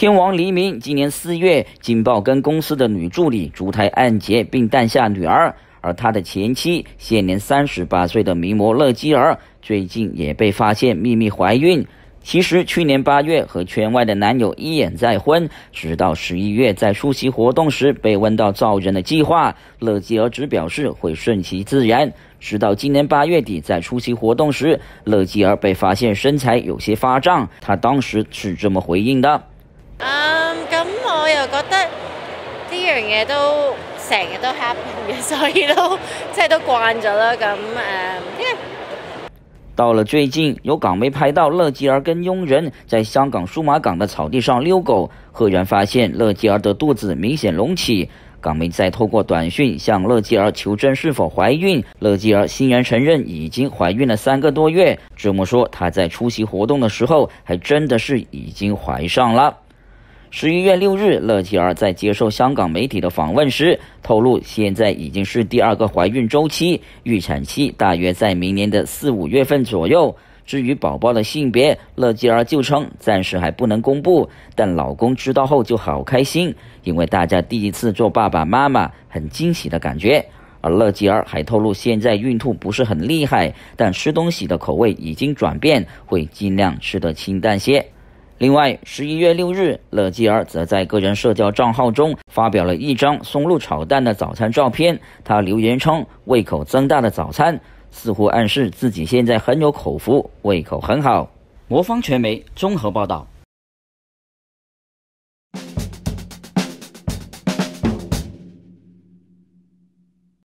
天王黎明今年四月，劲爆跟公司的女助理烛台暗结，并诞下女儿。而他的前妻，现年三十八岁的名模乐基儿，最近也被发现秘密怀孕。其实去年八月，和圈外的男友一眼再婚，直到十一月在出席活动时被问到造人的计划，乐基儿只表示会顺其自然。直到今年八月底在出席活动时，乐基儿被发现身材有些发胀，她当时是这么回应的。嗯，咁我又觉得呢样嘢都成日都 happen 嘅，所以都即系都惯咗啦。咁诶，到了最近，有港媒拍到乐基儿跟佣人在香港数码港的草地上遛狗，赫然发现乐基儿的肚子明显隆起。港媒再透过短讯向乐基儿求证是否怀孕，乐基儿欣然承认已经怀孕了三个多月。这么说，她在出席活动的时候，还真的是已经怀上了。十一月六日，乐基儿在接受香港媒体的访问时透露，现在已经是第二个怀孕周期，预产期大约在明年的四五月份左右。至于宝宝的性别，乐基儿就称暂时还不能公布，但老公知道后就好开心，因为大家第一次做爸爸妈妈，很惊喜的感觉。而乐基儿还透露，现在孕吐不是很厉害，但吃东西的口味已经转变，会尽量吃得清淡些。另外，十一月六日，乐基儿则在个人社交账号中发表了一张松露炒蛋的早餐照片。他留言称：“胃口增大的早餐，似乎暗示自己现在很有口福，胃口很好。”魔方传媒综合报道。